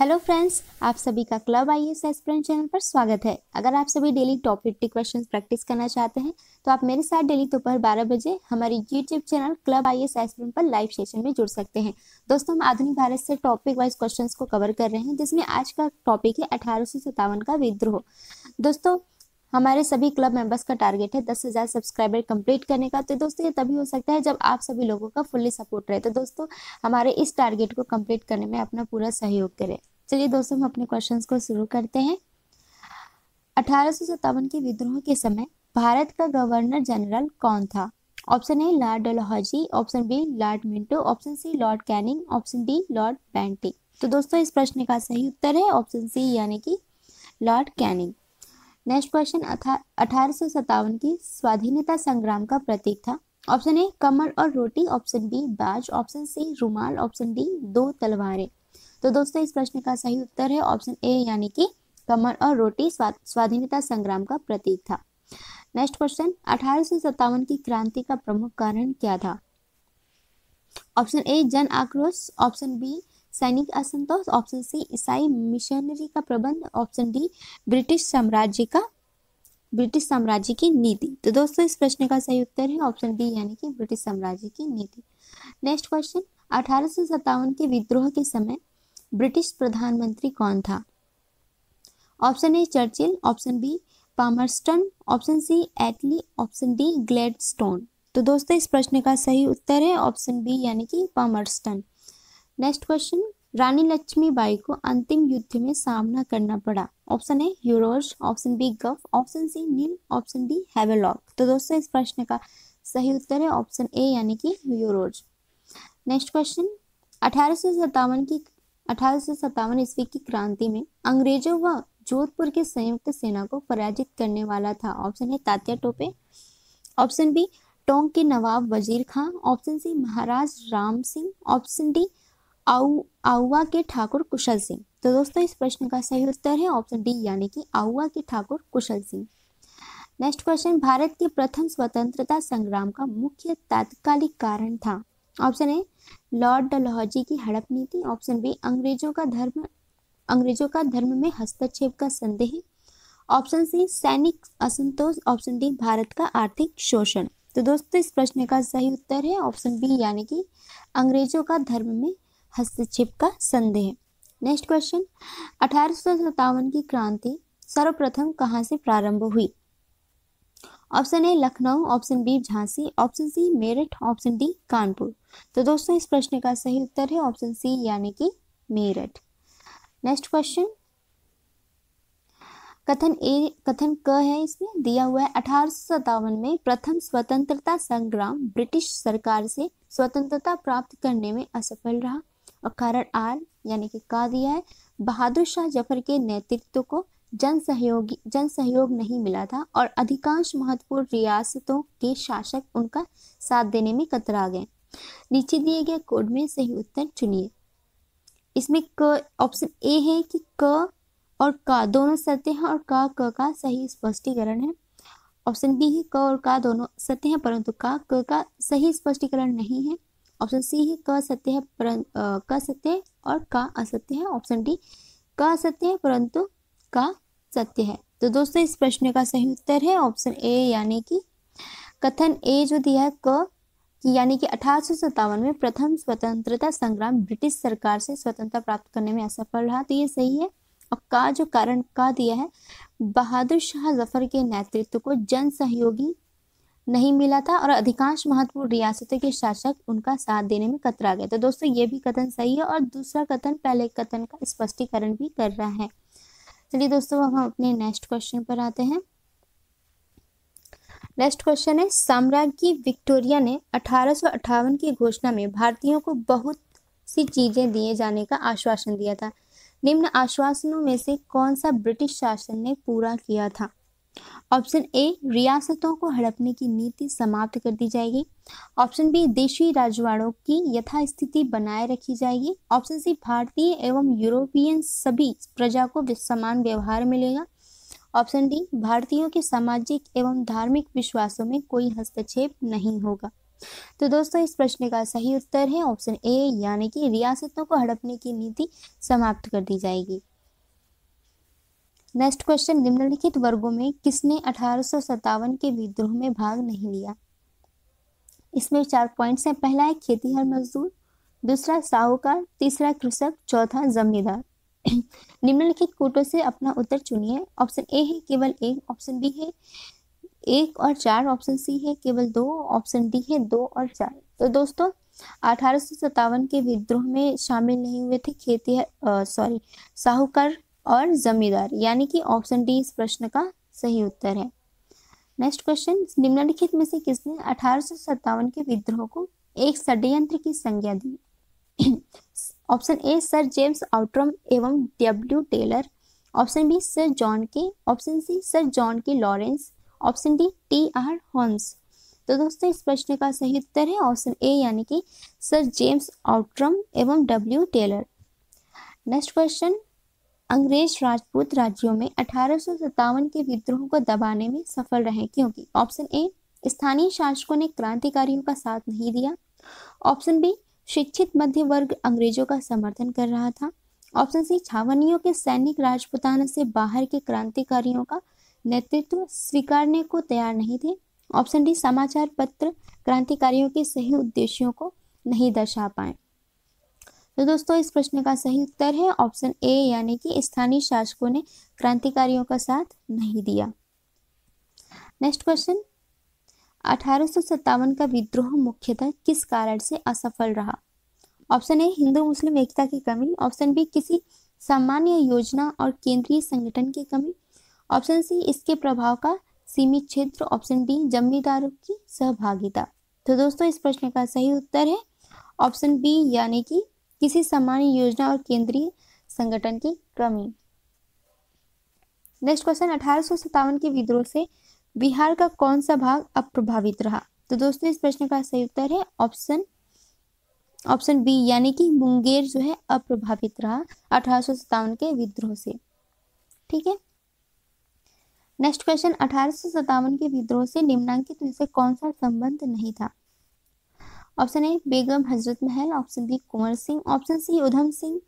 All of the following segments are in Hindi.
हेलो फ्रेंड्स आप सभी का club I S aspirant channel पर स्वागत है अगर आप सभी daily top fifty question practice करना चाहते हैं तो आप मेरे साथ डेली दोपहर बारह बजे हमारे YouTube channel club I S aspirant पर लाइव सेशन में जुड़ सकते हैं दोस्तों हम आधुनिक भारत से टॉपिक वाइज क्वेश्चन को कवर कर रहे हैं जिसमें आज का टॉपिक है अठारह का विद्रोह दोस्तों हमारे सभी क्लब मेंबर्स का टारगेट है दस हज़ार सब्सक्राइबर कंप्लीट करने का तो दोस्तों ये तभी हो सकता है जब आप सभी लोगों का फुल्ली सपोर्ट रहे तो दोस्तों हमारे इस टारगेट को कंप्लीट करने में अपना पूरा सहयोग करें चलिए दोस्तों हम अपने क्वेश्चन को शुरू करते हैं अठारह के विद्रोह के समय भारत का गवर्नर जनरल कौन था option A Lord Dalhousie option B Lord Minto option C Lord Canning option D Lord Bentinck तो दोस्तों इस प्रश्न का सही उत्तर है ऑप्शन सी यानी कि लॉर्ड कैनिंग नेक्स्ट क्वेश्चन अठारह की स्वाधीनता संग्राम का प्रतीक था ऑप्शन ए कमर और रोटी ऑप्शन बी बाज ऑप्शन सी रुमाल ऑप्शन डी दो तलवारें तो दोस्तों इस प्रश्न का सही उत्तर है ऑप्शन ए यानी कि कमर और रोटी स्वाधीनता संग्राम का प्रतीक था नेक्स्ट क्वेश्चन अठारह की क्रांति का प्रमुख कारण क्या था ऑप्शन ए जन आक्रोश ऑप्शन बी सैनिक असंतोष ऑप्शन सी ईसाई मिशनरी का प्रबंध ऑप्शन डी ब्रिटिश साम्राज्य का ब्रिटिश साम्राज्य की नीति तो दोस्तों इस प्रश्न का सही उत्तर है ऑप्शन डी यानी कि ब्रिटिश साम्राज्य की नीति नेक्स्ट क्वेश्चन अठारह के विद्रोह के समय ब्रिटिश प्रधानमंत्री कौन था option A Churchill option B Palmerston option C Attlee option D Gladstone तो दोस्तों इस प्रश्न का सही उत्तर है ऑप्शन बी यानी कि Palmerston next question Rani Lakshmi Bai को अंतिम युद्ध में सामना करना पड़ा option A Hugh Rose option B Gough option C Neil option D Havelock तो दोस्तों इस प्रश्न का सही उत्तर है ऑप्शन ए यानी कि यूरोज नेक्स्ट क्वेश्चन अठारह की अठारह ईस्वी की क्रांति में अंग्रेजों व जोधपुर के संयुक्त सेना को पराजित करने वाला था ऑप्शन है तात्या टोपे ऑप्शन बी टोंक के Nawab Wazir Khan option C Maharaj Ram Singh option D आउ आउआ के ठाकुर कुशल सिंह तो दोस्तों इस प्रश्न का सही उत्तर है ऑप्शन डी यानी कि आउआ के ठाकुर कुशल सिंह नेक्स्ट क्वेश्चन भारत के प्रथम स्वतंत्रता संग्राम का मुख्य तात्कालिक कारण था ऑप्शन ए लॉर्ड डलहौजी की हड़प नीति ऑप्शन बी अंग्रेजों का धर्म अंग्रेजों का धर्म में हस्तक्षेप का संदेह ऑप्शन सी सैनिक असंतोष ऑप्शन डी भारत का आर्थिक शोषण तो दोस्तों इस प्रश्न का सही उत्तर है ऑप्शन बी यानी कि अंग्रेजों का धर्म में हस्तक्षेप का संदेह नेक्स्ट क्वेश्चन अठारह की क्रांति सर्वप्रथम कहाँ से प्रारंभ हुई option A Lucknow option B Jhansi option C Meerut option D Kanpur तो दोस्तों इस प्रश्न का सही उत्तर है ऑप्शन सी यानी कि मेरठ नेक्स्ट क्वेश्चन कथन ए कथन क है इसमें दिया हुआ है अठारह में प्रथम स्वतंत्रता संग्राम ब्रिटिश सरकार से स्वतंत्रता प्राप्त करने में असफल रहा और कारण आर यानी कि का दिया है बहादुर शाह जफर के नेतृत्व को जन सहयोगी जन सहयोग नहीं मिला था और अधिकांश महत्वपूर्ण रियासतों के शासक उनका साथ देने में कतरा गए नीचे दिए गए कोड में सही उत्तर चुनिए इसमें क ऑप्शन ए है कि क और का दोनों सत्य हैं और का क का सही स्पष्टीकरण है ऑप्शन बी है क और का दोनों सत्य हैं परंतु का क का सही स्पष्टीकरण नहीं है ऑप्शन सी है क सत्य है परं क सत्य है और का असत्य है ऑप्शन डी का सत्य है परंतु का सत्य है तो दोस्तों इस प्रश्न का सही उत्तर है ऑप्शन ए यानी कि कथन ए जो दिया है क यानी कि अठारह में प्रथम स्वतंत्रता संग्राम ब्रिटिश सरकार से स्वतंत्रता प्राप्त करने में असफल रहा तो ये सही है और का जो कारण का दिया है बहादुर शाह जफर के नेतृत्व को जन सहयोगी नहीं मिला था और अधिकांश महत्वपूर्ण रियासतों के शासक उनका साथ देने में कतरा गए तो दोस्तों ये भी कथन सही है और दूसरा कथन पहले कथन का स्पष्टीकरण भी कर रहा है चलिए दोस्तों अब हम अपने नेक्स्ट क्वेश्चन पर आते हैं नेक्स्ट क्वेश्चन है साम्राज्ञी विक्टोरिया ने अठारह की घोषणा में भारतीयों को बहुत सी चीज़ें दिए जाने का आश्वासन दिया था निम्न आश्वासनों में से कौन सा ब्रिटिश शासन ने पूरा किया था ऑप्शन ए रियासतों को हड़पने की नीति समाप्त कर दी जाएगी ऑप्शन बी देशी राजवाड़ों की यथास्थिति बनाए रखी जाएगी ऑप्शन सी भारतीय एवं यूरोपियन सभी प्रजा को समान व्यवहार मिलेगा ऑप्शन डी भारतीयों के सामाजिक एवं धार्मिक विश्वासों में कोई हस्तक्षेप नहीं होगा तो दोस्तों इस प्रश्न का सही उत्तर है ऑप्शन ए यानी कि रियासतों को हड़पने की नीति समाप्त कर दी जाएगी नेक्स्ट क्वेश्चन निम्नलिखित वर्गों में किसने अठारह के विद्रोह में भाग नहीं लिया इसमें चार पॉइंट्स हैं पहला है खेतीहर मजदूर दूसरा साहूकार तीसरा कृषक चौथा जमींदार निम्नलिखित कोटों से अपना उत्तर चुनिए ऑप्शन ए है केवल एक ऑप्शन बी है एक और चार ऑप्शन सी है केवल दो ऑप्शन डी है दो और चार तो दोस्तों अठारह के विद्रोह में शामिल नहीं हुए थे खेती सॉरी साहूकार और जमींदार यानी कि ऑप्शन डी इस प्रश्न का सही उत्तर है नेक्स्ट क्वेश्चन निम्नलिखित में से किसने अठारह के विद्रोह को एक षड्यंत्र की संज्ञा दी option A sir James Outram एवं W Taylor option B sir John Kaye option C sir John के Lawrence option D T R Holmes तो दोस्तों इस प्रश्न का सही उत्तर है ऑप्शन ए यानी कि सर जेम्स आउट्रम एवं डब्ल्यू टेलर नेक्स्ट क्वेश्चन अंग्रेज राजपूत राज्यों में अठारह के विद्रोह को दबाने में सफल रहे क्योंकि ऑप्शन ए स्थानीय शासकों ने क्रांतिकारियों का साथ नहीं दिया ऑप्शन बी शिक्षित मध्य वर्ग अंग्रेजों का समर्थन कर रहा था ऑप्शन सी छावनियों के सैनिक राजपुताना से बाहर के क्रांतिकारियों का नेतृत्व स्वीकारने को तैयार नहीं थे ऑप्शन डी समाचार पत्र क्रांतिकारियों के सही उद्देश्यों को नहीं दर्शा पाए तो दोस्तों इस प्रश्न का सही उत्तर है ऑप्शन ए यानी कि स्थानीय शासकों ने क्रांतिकारियों का साथ नहीं दिया नेक्स्ट क्वेश्चन अठारह का विद्रोह मुख्यतः किस कारण से असफल रहा ऑप्शन ए हिंदू मुस्लिम एकता की कमी ऑप्शन बी किसी सामान्य योजना और केंद्रीय संगठन की कमी ऑप्शन सी इसके प्रभाव का सीमित क्षेत्र ऑप्शन डी जमींदारों की सहभागिता तो दोस्तों इस प्रश्न का सही उत्तर है ऑप्शन बी यानी कि किसी सामान्य योजना और केंद्रीय संगठन की कमी नेक्स्ट क्वेश्चन अठारह के विद्रोह से बिहार का कौन सा भाग अप्रभावित रहा तो दोस्तों इस प्रश्न का सही उत्तर है ऑप्शन ऑप्शन बी यानी कि मुंगेर जो है अप्रभावित रहा अठारह के विद्रोह से ठीक है नेक्स्ट क्वेश्चन अठारह के विद्रोह से निम्नांकित में से कौन सा संबंध नहीं था option A Begum Hazrat Mahal option B Kunwar Singh option C Udham Singh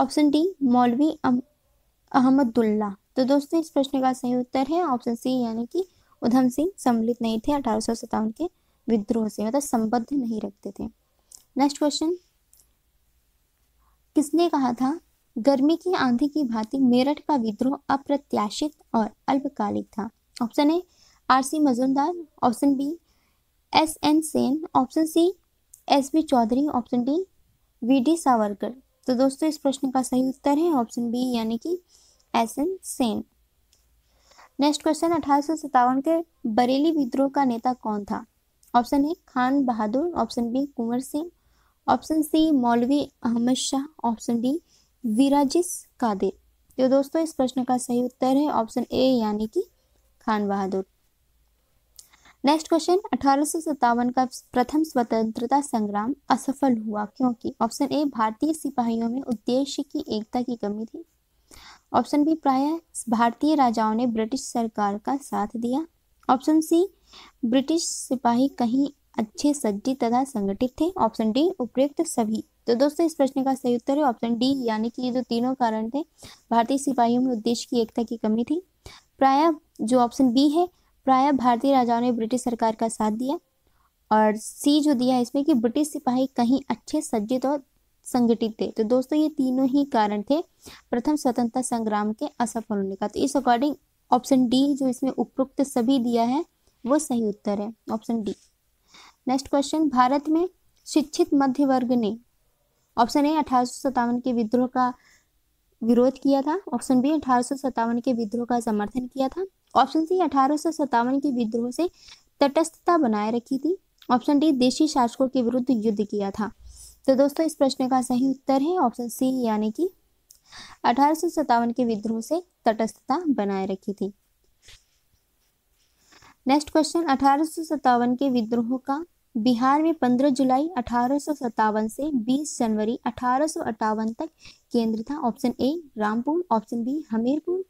option D Maulvi Ahmadullah तो दोस्तों इस प्रश्न का सही उत्तर है ऑप्शन सी यानी कि उधम सिंह सम्मिलित नहीं थे अठारह के विद्रोह से मतलब संबद्ध नहीं रखते थे नेक्स्ट क्वेश्चन किसने कहा था गर्मी की आंधी की भांति मेरठ का विद्रोह अप्रत्याशित और अल्पकालिक था option A R C Majumdar option B S N Sen option C S B Chaudhuri option D V D Savarkar तो दोस्तों इस प्रश्न का सही उत्तर है ऑप्शन बी यानी कि S N Sen next question अठारह के बरेली विद्रोह का नेता कौन था option A Khan Bahadur option B Kunwar Singh option C Maulvi Ahmad Shah option D Birjis Qadir तो दोस्तों इस प्रश्न का सही उत्तर है ऑप्शन ए यानी कि खान बहादुर नेक्स्ट क्वेश्चन अठारह का प्रथम स्वतंत्रता संग्राम असफल हुआ क्योंकि ऑप्शन ए भारतीय सिपाहियों में उद्देश्य की एकता की कमी थी ऑप्शन बी प्राय भारतीय राजाओं ने ब्रिटिश सरकार का साथ दिया ऑप्शन सी ब्रिटिश सिपाही कहीं अच्छे सज्जित तथा संगठित थे ऑप्शन डी उपयुक्त सभी तो दोस्तों इस प्रश्न का सही उत्तर है ऑप्शन डी यानी कि ये जो तीनों कारण थे भारतीय सिपाहियों में उद्देश्य की एकता की कमी थी प्राय जो ऑप्शन बी है प्राय भारतीय राजाओं ने ब्रिटिश सरकार का साथ दिया और सी जो दिया है इसमें कि ब्रिटिश सिपाही कहीं अच्छे सज्जित और संगठित थे तो दोस्तों ये तीनों ही कारण थे प्रथम स्वतंत्रता संग्राम के असफल होने का तो इस अकॉर्डिंग ऑप्शन डी जो इसमें उपरोक्त सभी दिया है वो सही उत्तर है option D next question Bharat में शिक्षित मध्य वर्ग ने ऑप्शन ए अठारह के विद्रोह का विरोध किया था ऑप्शन बी अठारह के विद्रोह का समर्थन किया था ऑप्शन सी अठारह के विद्रोह से तटस्थता बनाए रखी थी ऑप्शन डी देशी शासकों के विरुद्ध युद्ध किया था तो दोस्तों इस प्रश्न का सही उत्तर है ऑप्शन सी यानी कि अठारह के विद्रोह से तटस्थता बनाए रखी थी नेक्स्ट क्वेश्चन अठारह के विद्रोह का बिहार में 15 जुलाई अठारह से 20 जनवरी अठारह तक केंद्र था option A Rampur option B Hamirpur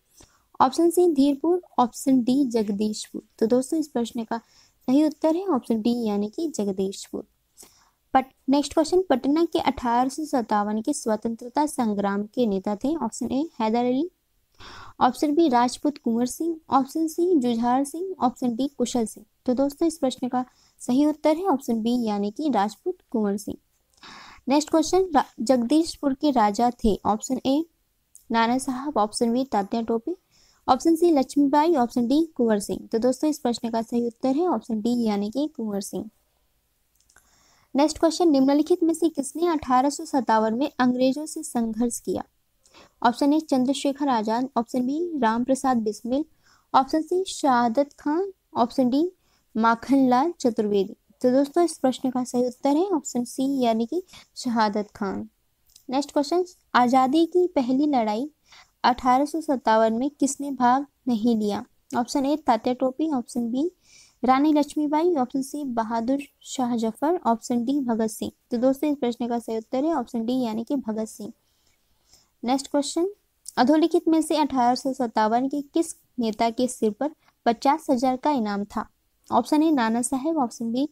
option C Dhirpur option D Jagdishpur तो दोस्तों इस प्रश्न का सही उत्तर है ऑप्शन डी यानी कि जगदीशपुर पट नेक्स्ट क्वेश्चन पटना के अठारह के स्वतंत्रता संग्राम के नेता थे option A Haider Ali option B Rajput Kunwar Singh option C Jujhar Singh option D Kushal Singh तो दोस्तों इस प्रश्न का सही उत्तर है ऑप्शन बी यानी कि राजपूत कुंवर सिंह नेक्स्ट क्वेश्चन जगदीशपुर के राजा थे option A Nana Sahib option B Tatya Tope option C Lakshmibai option D Kunwar Singh तो दोस्तों इस प्रश्न का सही उत्तर है ऑप्शन डी यानी कि कुंवर सिंह नेक्स्ट क्वेश्चन निम्नलिखित में से किसने अठारह में अंग्रेजों से संघर्ष किया option A Chandrashekhar Azad option B Ram Prasad Bismil option C Shahadat Khan option D Makhanlal Chaturvedi तो दोस्तों इस प्रश्न का सही उत्तर है ऑप्शन सी यानी कि शहादत खान नेक्स्ट क्वेश्चन आज़ादी की पहली लड़ाई अठारह में किसने भाग नहीं लिया option A Tatya Tope option B Rani Lakshmibai option C Bahadur Shah Zafar option D Bhagat Singh तो दोस्तों इस प्रश्न का सही उत्तर है ऑप्शन डी यानी कि भगत सिंह नेक्स्ट क्वेश्चन अधोलिखित में से अठारह के किस नेता के सिर पर पचास हजार का इनाम था option A Nana Saheb option B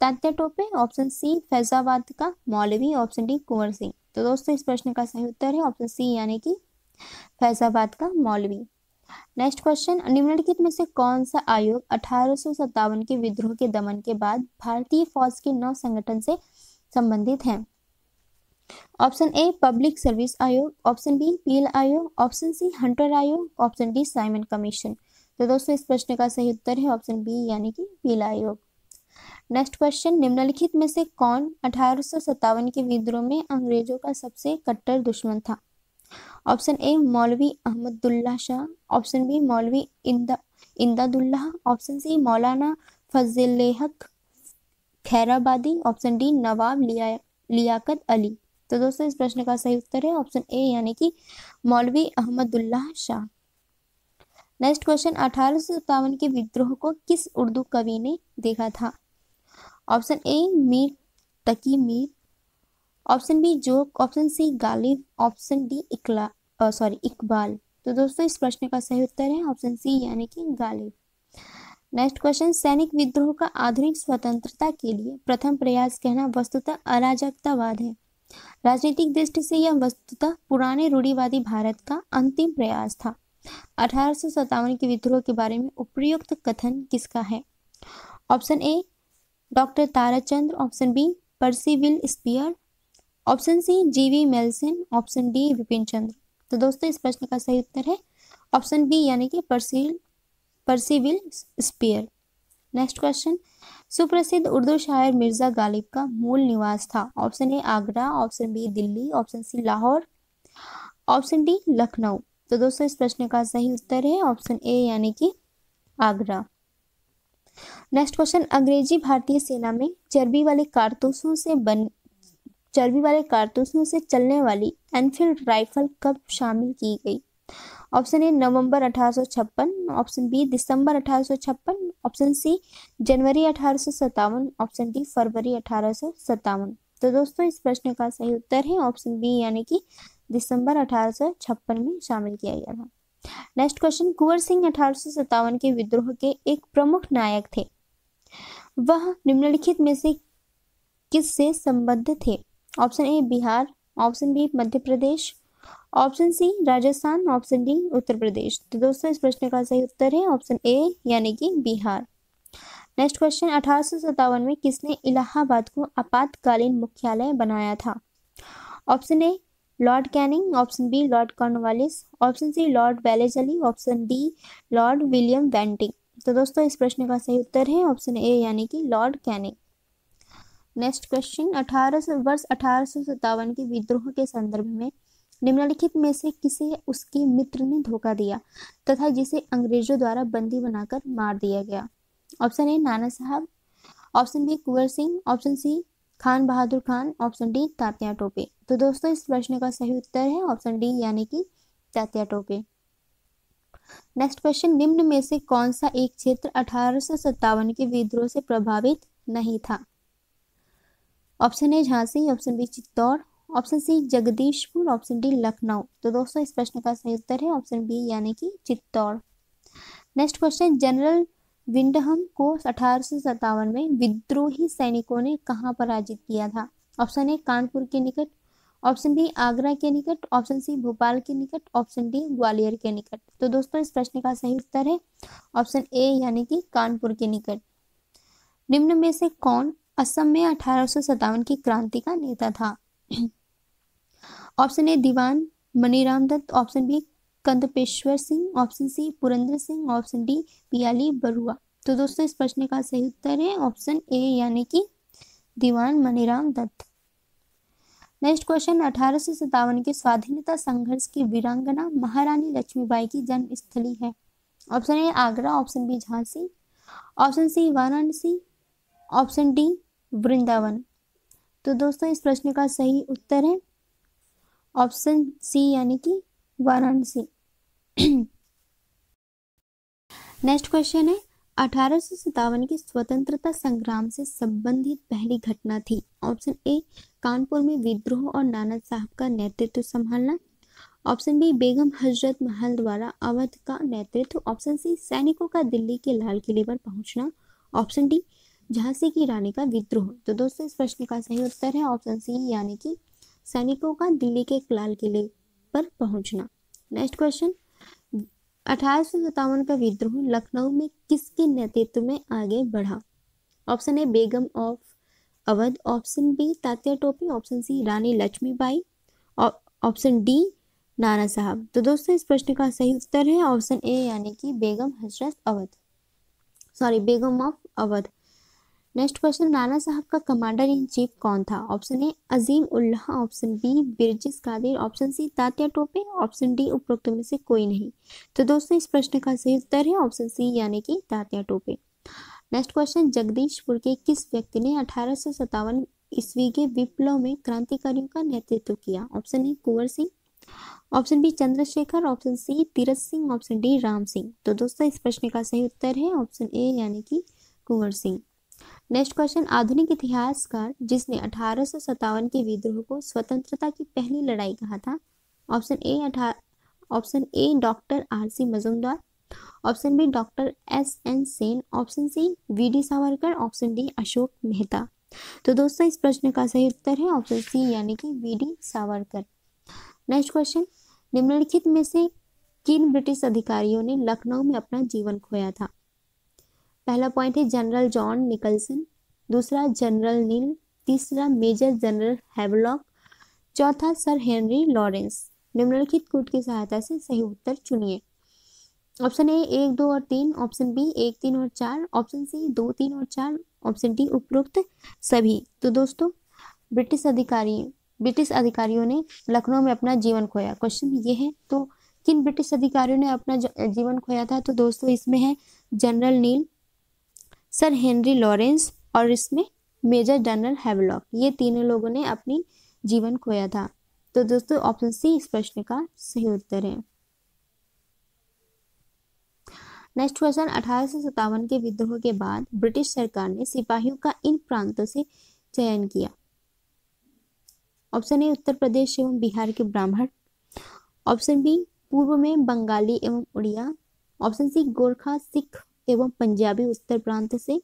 Tatya Tope option C Faizabad का मौलवी ऑप्शन डी कुंवर सिंह तो दोस्तों इस प्रश्न का सही उत्तर है ऑप्शन सी यानी कि फैजाबाद का मौलवी नेक्स्ट क्वेश्चन निम्नलिखित में से कौन सा आयोग अठारह के विद्रोह के दमन के बाद भारतीय फौज के नौ संगठन से संबंधित है ऑप्शन ए पब्लिक सर्विस आयोग ऑप्शन बी पील आयोग ऑप्शन सी हंटर आयोग ऑप्शन डी साइमन कमीशन तो दोस्तों इस प्रश्न का सही उत्तर है ऑप्शन बी यानी कि पीला आयोग नेक्स्ट क्वेश्चन निम्नलिखित में से कौन अठारह के विद्रोह में अंग्रेजों का सबसे कट्टर दुश्मन था ऑप्शन ए मौलवी अहमदुल्ला शाह ऑप्शन बी मौलवी इंदा इंदादुल्लाह option C Maulana Fazlehaq Khairabadi option D Nawab लिया लियाकत अली तो दोस्तों इस प्रश्न का सही उत्तर है ऑप्शन ए यानी कि मौलवी अहमदुल्ला शाह नेक्स्ट क्वेश्चन अठारह के विद्रोह को किस उर्दू कवि ने देखा था option A Mir Taqi Mir option B Zauq option C Ghalib option D इकला सॉरी इकबाल तो दोस्तों इस प्रश्न का सही उत्तर है ऑप्शन सी यानी कि गालिब नेक्स्ट क्वेश्चन सैनिक विद्रोह का आधुनिक स्वतंत्रता के लिए प्रथम प्रयास कहना वस्तुतः अराजकतावाद है राजनीतिक दृष्टि से यह वस्तुतः पुराने रूढ़ीवादी भारत का अंतिम प्रयास था अठारह के विद्रोह के बारे में उपयुक्त कथन किसका है option A doctor Tarachandra option B Percival Spear option C GB Malleson option D Vipin Chandra तो दोस्तों इस प्रश्न का सही उत्तर है ऑप्शन बी यानी कि परसील परसीविल स्पियर नेक्स्ट क्वेश्चन सुप्रसिद्ध उर्दू शायर मिर्जा गालिब का मूल निवास था option A Agra option B Delhi option C Lahore option D Lucknow तो दोस्तों इस प्रश्न का सही उत्तर है ऑप्शन ए यानी कि आगरा नेक्स्ट क्वेश्चन अंग्रेजी भारतीय सेना में चर्बी वाले कारतूसों से बन चर्बी वाले कारतूसों से चलने वाली एनफील्ड राइफल कब शामिल की गई ऑप्शन ए नवंबर अठारह ऑप्शन बी दिसंबर अठारह ऑप्शन सी जनवरी अठारह ऑप्शन डी फरवरी अठारह तो दोस्तों इस प्रश्न का सही उत्तर है ऑप्शन बी यानी कि दिसंबर अठारह में शामिल किया गया था नेक्स्ट क्वेश्चन कुंवर सिंह अठारह के विद्रोह के एक प्रमुख नायक थे वह निम्नलिखित में से किस से संबद्ध थे option A Bihar option B Madhya Pradesh option C Rajasthan option D Uttar Pradesh तो दोस्तों इस प्रश्न का सही उत्तर है ऑप्शन ए यानी कि बिहार नेक्स्ट क्वेश्चन अठारह में किसने इलाहाबाद को आपातकालीन मुख्यालय बनाया था option A lord Canning option B lord Cornwallis option C lord Wellesley option D lord William Bentinck तो दोस्तों इस प्रश्न का सही उत्तर है ऑप्शन ए यानी कि लॉर्ड कैनिंग नेक्स्ट क्वेश्चन अठारह वर्ष अठारह के विद्रोह के संदर्भ में निम्नलिखित में से किसे उसके मित्र ने धोखा दिया तथा जिसे अंग्रेजों द्वारा बंदी बनाकर मार दिया गया option A Nana Sahib option B Kunwar Singh option C Khan Bahadur Khan option D Tatya Tope तो दोस्तों इस प्रश्न का सही उत्तर है ऑप्शन डी यानी कि तात्या टोपे नेक्स्ट क्वेश्चन निम्न में से कौन सा एक क्षेत्र अठारह के विद्रोह से प्रभावित नहीं था option A Jhansi option B Chittor option C Jagdishpur option D Lucknow तो दोस्तों इस प्रश्न का सही उत्तर है ऑप्शन बी यानी कि Chittor next question general Windham को अठारह में विद्रोही सैनिकों ने कहाँ पराजित किया था ऑप्शन ए कानपुर के निकट ऑप्शन बी आगरा के निकट ऑप्शन सी भोपाल के निकट ऑप्शन डी ग्वालियर के निकट तो दोस्तों इस प्रश्न का सही उत्तर है ऑप्शन ए यानी कि कानपुर के निकट निम्न में से कौन असम में अठारह की क्रांति का नेता था option A Diwan Maniram Dutta option B Kandarpeswar Singh option C Purendra Singh option D Piyali Barua तो दोस्तों इस प्रश्न का सही उत्तर है ऑप्शन ए यानी कि दीवान मनीराम दत्त नेक्स्ट क्वेश्चन अठारह सौ सत्तावन के स्वाधीनता संघर्ष की वीरांगना महारानी लक्ष्मीबाई की जन्मस्थली है option A Agra option B Jhansi option C Varanasi option D Vrindavan तो दोस्तों इस प्रश्न का सही उत्तर है ऑप्शन सी यानी कि वाराणसी नेक्स्ट क्वेश्चन है अठारह की स्वतंत्रता संग्राम से संबंधित पहली घटना थी ऑप्शन ए कानपुर में विद्रोह और नाना साहब का नेतृत्व संभालना ऑप्शन बी बेगम हजरत महल द्वारा अवध का नेतृत्व ऑप्शन सी सैनिकों का दिल्ली के लाल किले पर पहुंचना ऑप्शन डी झांसी की रानी का विद्रोह तो दोस्तों इस प्रश्न का सही उत्तर है ऑप्शन सी यानी कि सैनिकों का दिल्ली के लाल किले पर पहुंचना नेक्स्ट क्वेश्चन अठारह सौ सत्तावन का विद्रोह लखनऊ में किसके नेतृत्व में आगे बढ़ा option A Begum of Awadh option B Tatya Tope option C Rani Lakshmibai option D Nana Sahib तो दोस्तों इस प्रश्न का सही उत्तर है ऑप्शन ए यानी कि Begum Hazrat Awadh sorry Begum of Awadh next question Nana Sahib का कमांडर इन चीफ कौन था option A Azim Ullah option B Birjis Qadir option C Tatya Tope option D उपरोक्त में से कोई नहीं तो दोस्तों इस प्रश्न का सही उत्तर है ऑप्शन सी यानी कि तात्या टोपे नेक्स्ट क्वेश्चन जगदीशपुर के किस व्यक्ति ने अठारह सौ सत्तावन ईस्वी के विप्लव में क्रांतिकारियों का नेतृत्व किया option A Kunwar Singh option B Chandrashekhar option C Tirath Singh option D Ram Singh तो दोस्तों इस प्रश्न का सही उत्तर है ऑप्शन ए यानी कि कुंवर सिंह नेक्स्ट क्वेश्चन आधुनिक इतिहासकार जिसने अठारह के विद्रोह को स्वतंत्रता की पहली लड़ाई कहा था option A option A doctor R C Majumdar option B doctor S N Sen option C V D Savarkar option D Ashok Mehta तो दोस्तों इस प्रश्न का सही उत्तर है ऑप्शन सी यानी कि V D Savarkar next question निम्नलिखित में से किन ब्रिटिश अधिकारियों ने लखनऊ में अपना जीवन खोया था पहला पॉइंट है जनरल जॉन निकलसन दूसरा जनरल नील तीसरा मेजर जनरल हैवलॉक चौथा सर हेनरी लॉरेंस निम्नलिखित कूट की सहायता से सही उत्तर चुनिए ऑप्शन ए एक दो और तीन ऑप्शन बी एक तीन और चार ऑप्शन सी दो तीन और चार ऑप्शन डी उपरोक्त सभी तो दोस्तों ब्रिटिश अधिकारी ब्रिटिश अधिकारियों ने लखनऊ में अपना जीवन खोया क्वेश्चन ये है तो किन ब्रिटिश अधिकारियों ने अपना जीवन खोया था तो दोस्तों इसमें है general Neill sir Henry Lawrence और इसमें मेजर जनरल हैवलॉक ये तीनों लोगों ने अपनी जीवन खोया था तो दोस्तों ऑप्शन सी इस प्रश्न का सही उत्तर है नेक्स्ट क्वेश्चन अठारह सौ सत्तावन के विद्रोह के बाद ब्रिटिश सरकार ने सिपाहियों का इन प्रांतों से चयन किया ऑप्शन ए उत्तर प्रदेश एवं बिहार के ब्राह्मण ऑप्शन बी पूर्व में बंगाली एवं उड़िया ऑप्शन सी गोरखा सिख एवं पंजाबी उत्तर प्रांत से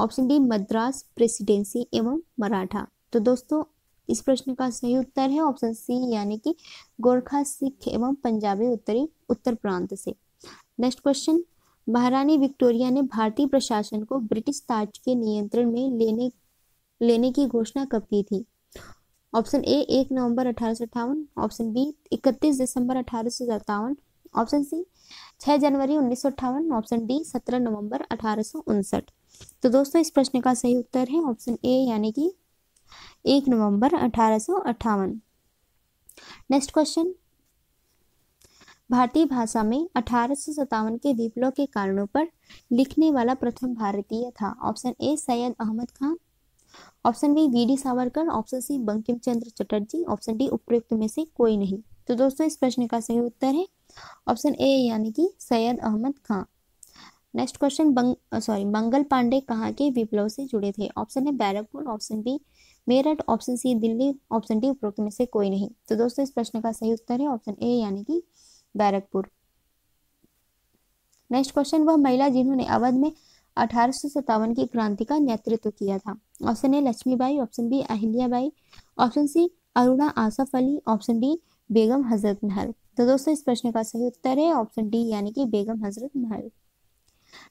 ऑप्शन डी मद्रास प्रेसिडेंसी एवं मराठा तो दोस्तों इस प्रश्न का सही उत्तर है ऑप्शन सी यानी कि गोरखा सिख एवं पंजाबी उत्तरी उत्तर प्रांत से नेक्स्ट क्वेश्चन महारानी विक्टोरिया ने भारतीय प्रशासन को ब्रिटिश ताज के नियंत्रण में लेने लेने की घोषणा कब की थी ऑप्शन ए एक नवंबर अठारह ऑप्शन बी इकतीस दिसंबर अठारह ऑप्शन सी छह जनवरी उन्नीस ऑप्शन डी सत्रह नवंबर अठारह तो दोस्तों इस प्रश्न का सही उत्तर है ऑप्शन ए यानी कि एक नवंबर अठारह नेक्स्ट क्वेश्चन भारतीय भाषा में अठारह के विप्लव के कारणों पर लिखने वाला प्रथम भारतीय था option A Syed Ahmad Khan option B V D Savarkar option C Bankim Chandra Chatterjee option D उपयुक्त में से कोई नहीं तो दोस्तों इस प्रश्न का सही उत्तर है ऑप्शन ए यानी कि सैयद अहमद खां नेक्स्ट क्वेश्चन बंग सॉरी मंगल पांडे कहाँ के विप्लव से जुड़े थे ऑप्शन है Barrackpore option B Meerut option C Delhi option D उपरोक्त में से कोई नहीं तो दोस्तों इस प्रश्न का सही उत्तर है ऑप्शन ए यानी कि बैरकपुर नेक्स्ट क्वेश्चन वह महिला जिन्होंने अवध में अठारह की क्रांति का नेतृत्व किया था option A Lakshmibai option B Ahilyabai option C Aruna Asaf Ali option D Begum Hazrat Mahal तो दोस्तों इस प्रश्न का सही उत्तर है ऑप्शन डी यानी कि बेगम हजरत महल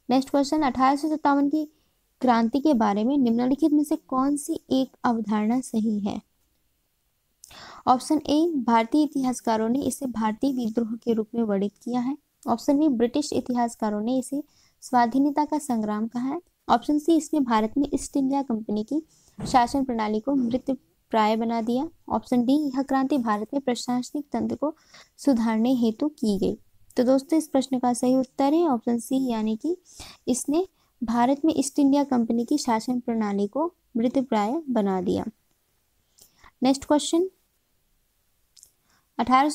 नेक्स्ट क्वेश्चन अठारह की क्रांति के बारे में निम्नलिखित में से कौन सी एक अवधारणा सही है ऑप्शन ए भारतीय इतिहासकारों ने इसे भारतीय विद्रोह के रूप में वर्णित किया है ऑप्शन बी ब्रिटिश इतिहासकारों ने इसे स्वाधीनता का संग्राम कहा है ऑप्शन सी इसमें भारत में ईस्ट इंडिया कंपनी की शासन प्रणाली को मृत प्राय बना दिया ऑप्शन डी यह क्रांति भारत में प्रशासनिक तंत्र को सुधारने हेतु की गई तो दोस्तों इस प्रश्न का सही उत्तर है ऑप्शन सी यानी कि इसने भारत में ईस्ट इंडिया कंपनी की शासन प्रणाली को मृत प्राय बना दिया नेक्स्ट क्वेश्चन अठारह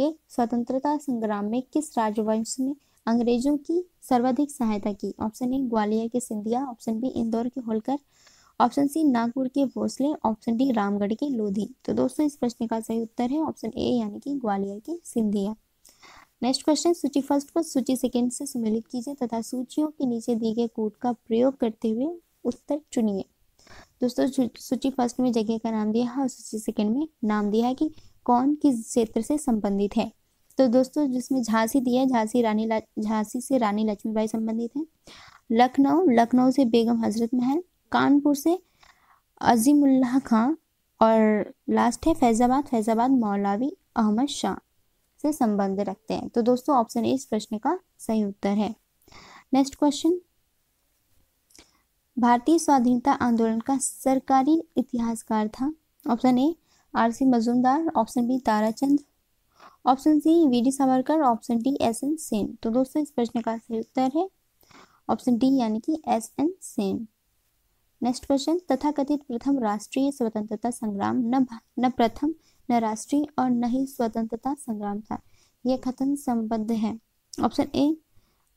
के स्वतंत्रता संग्राम में किस राजवंश ने अंग्रेजों की सर्वाधिक सहायता की ऑप्शन ए ग्वालियर के सिंधिया ऑप्शन बी इंदौर के होलकर ऑप्शन सी नागपुर के भोसले ऑप्शन डी रामगढ़ के लोधी तो दोस्तों इस प्रश्न का सही उत्तर है ऑप्शन ए यानी कि ग्वालियर के सिंधिया नेक्स्ट क्वेश्चन सूची फर्स्ट को सूची सेकंड से सम्मिलित कीजिए तथा सूचियों के नीचे दिए गए कोड का प्रयोग करते हुए उत्तर चुनिए दोस्तों सूची फर्स्ट में जगह का नाम दिया है और सूची सेकेंड में नाम दिया है कि कौन किस क्षेत्र से संबंधित है तो दोस्तों जिसमें झांसी दिया है झांसी रानी झांसी से रानी लक्ष्मीबाई संबंधित है लखनऊ लखनऊ से बेगम हजरत महल कानपुर से अजीमुल्लाह खां और लास्ट है फैज़ाबाद फैज़ाबाद मौलावी अहमद शाह से संबंध रखते हैं तो दोस्तों ऑप्शन ए इस प्रश्न का सही उत्तर है नेक्स्ट क्वेश्चन भारतीय स्वाधीनता आंदोलन का सरकारी इतिहासकार था option A R C Majumdar option B Tarachand option C V D Savarkar option D S N Sen तो दोस्तों इस प्रश्न का सही उत्तर है ऑप्शन डी यानी कि S N Sen next question तथा कथित प्रथम राष्ट्रीय स्वतंत्रता संग्राम न न प्रथम न राष्ट्रीय और न ही स्वतंत्रता संग्राम था यह कथन संबद्ध है option A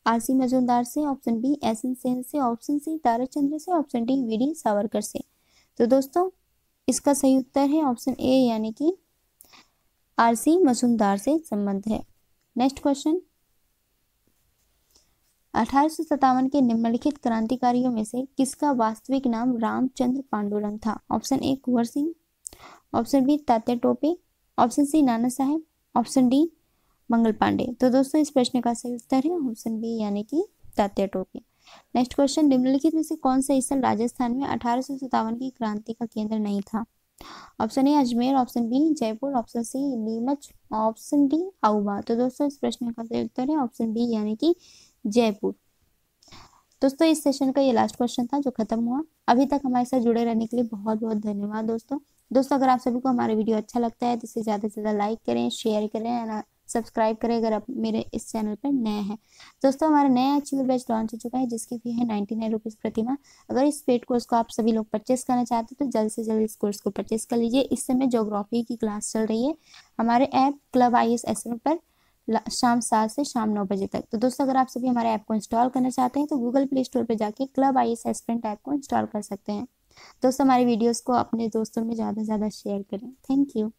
R C Majumdar से option B S N Sen से ऑप्शन सी ताराचंद्र से option D V D Savarkar से तो दोस्तों इसका सही उत्तर है ऑप्शन ए यानी कि आर सी मजूमदार से संबंध है नेक्स्ट क्वेश्चन अठारह के निम्नलिखित क्रांतिकारियों में से किसका वास्तविक नाम रामचंद्र पांडुरंग था option A Kunwar Singh option B Tatya Tope option C Nana Saheb option D Mangal Pandey तो दोस्तों इस प्रश्न का सही उत्तर है ऑप्शन बी यानी कि तात्या टोपे नेक्स्ट क्वेश्चन निम्नलिखित में से कौन सा स्थल राजस्थान में अठारह की क्रांति का केंद्र नहीं था option A Ajmer option B Jaipur option C Neemuch option D Auwa तो दोस्तों इस प्रश्न का सही उत्तर है ऑप्शन बी यानी कि जयपुर दोस्तों इस सेशन का ये लास्ट क्वेश्चन था जो खत्म हुआ अभी तक हमारे साथ जुड़े रहने के लिए बहुत बहुत धन्यवाद दोस्तों दोस्तों अगर आप सभी को हमारा वीडियो अच्छा लगता है तो इसे ज़्यादा से ज़्यादा लाइक करें शेयर करें सब्सक्राइब uh, करें अगर आप मेरे इस चैनल पर नए हैं दोस्तों हमारा नया अचीवर बैच लॉन्च हो चुका है जिसकी फी है नाइन्टी नाइन रुपीज़ प्रतिमा अगर इस पेड कोर्स को आप सभी लोग परचेस करना चाहते हैं तो जल्द से जल्द इस कोर्स को परचेस कर लीजिए इस समय जोग्राफी की क्लास चल रही है हमारे ऐप क्लब आई एस पर शाम सात से शाम नौ बजे तक तो दोस्तों अगर आप सभी हमारे ऐप को इंस्टॉल करना चाहते हैं तो गूगल प्ले स्टोर पर जाके club I S aspirant app को इंस्टॉल कर सकते हैं दोस्तों हमारे वीडियोज़ को अपने दोस्तों में ज़्यादा से ज़्यादा शेयर करें थैंक यू